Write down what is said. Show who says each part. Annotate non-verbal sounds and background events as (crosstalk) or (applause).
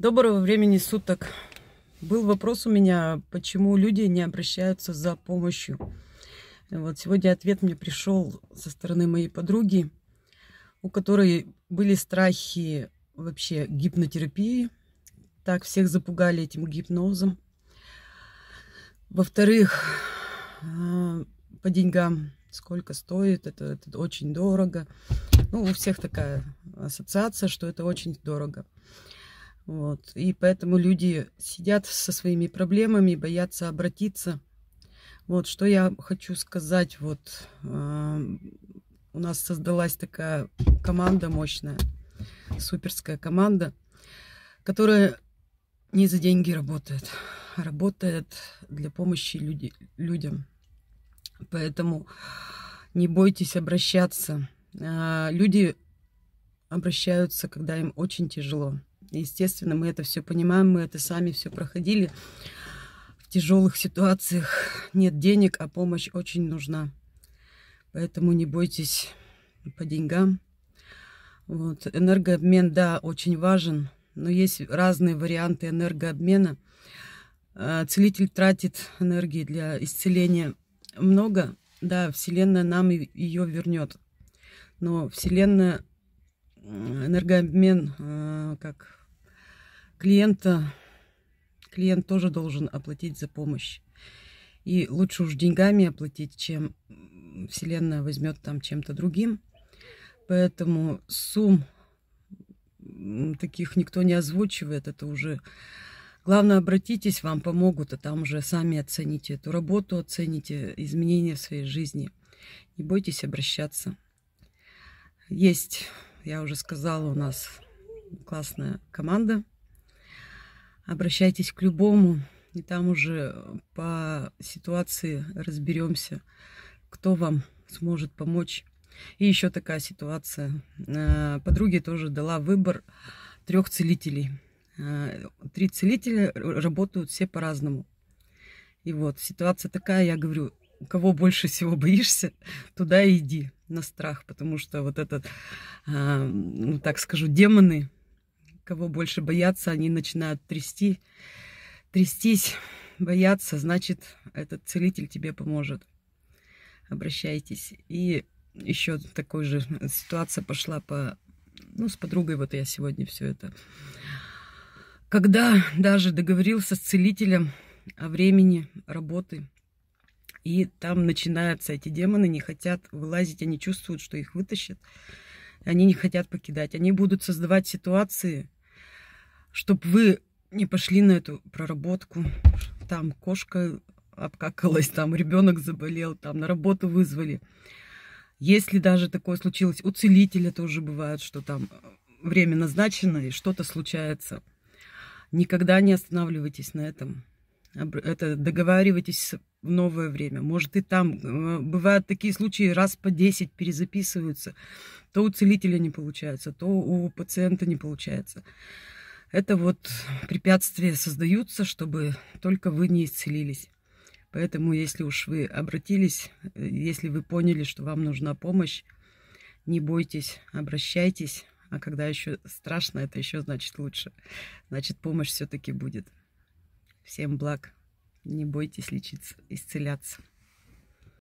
Speaker 1: Доброго времени суток. Был вопрос у меня, почему люди не обращаются за помощью. Вот сегодня ответ мне пришел со стороны моей подруги, у которой были страхи вообще гипнотерапии. Так всех запугали этим гипнозом. Во-вторых, э, по деньгам, сколько стоит, это, это очень дорого. Ну, у всех такая ассоциация, что это очень дорого. Вот. И поэтому люди сидят со своими проблемами, боятся обратиться. Вот что я хочу сказать. Вот э, у нас создалась такая команда мощная, суперская команда, которая не за деньги работает, а работает для помощи люди, людям. Поэтому не бойтесь обращаться. Э, люди обращаются, когда им очень тяжело. Естественно, мы это все понимаем, мы это сами все проходили. В тяжелых ситуациях нет денег, а помощь очень нужна. Поэтому не бойтесь по деньгам. Вот. Энергообмен, да, очень важен, но есть разные варианты энергообмена. А, целитель тратит энергии для исцеления много, да, Вселенная нам ее вернет. Но Вселенная энергообмен, а, как клиента, клиент тоже должен оплатить за помощь. И лучше уж деньгами оплатить, чем Вселенная возьмет там чем-то другим. Поэтому сумм таких никто не озвучивает. Это уже главное обратитесь, вам помогут, а там уже сами оцените эту работу, оцените изменения в своей жизни. Не бойтесь обращаться. Есть, я уже сказала, у нас классная команда обращайтесь к любому, и там уже э, по ситуации разберемся, кто вам сможет помочь. И еще такая ситуация. Э, подруге тоже дала выбор трех целителей. Э, три целителя работают все по-разному. И вот ситуация такая, я говорю, кого больше всего боишься, (laughs) туда и иди на страх, потому что вот этот, ну так скажу, демоны, кого больше боятся, они начинают трясти, трястись, бояться, значит, этот целитель тебе поможет. Обращайтесь. И еще такой же ситуация пошла по... Ну, с подругой вот я сегодня все это. Когда даже договорился с целителем о времени работы, и там начинаются эти демоны, не хотят вылазить, они чувствуют, что их вытащат. Они не хотят покидать. Они будут создавать ситуации, чтобы вы не пошли на эту проработку. Там кошка обкакалась, там ребенок заболел, там на работу вызвали. Если даже такое случилось, у целителя тоже бывает, что там э, время назначено и что-то случается. Никогда не останавливайтесь на этом. Это договаривайтесь в новое время. Может, и там э, бывают такие случаи, раз по 10 перезаписываются. То у целителя не получается, то у пациента не получается. Это вот препятствия создаются, чтобы только вы не исцелились. Поэтому, если уж вы обратились, э, если вы поняли, что вам нужна помощь, не бойтесь, обращайтесь. А когда еще страшно, это еще значит лучше. Значит, помощь все-таки будет. Всем благ. Не бойтесь лечиться, исцеляться.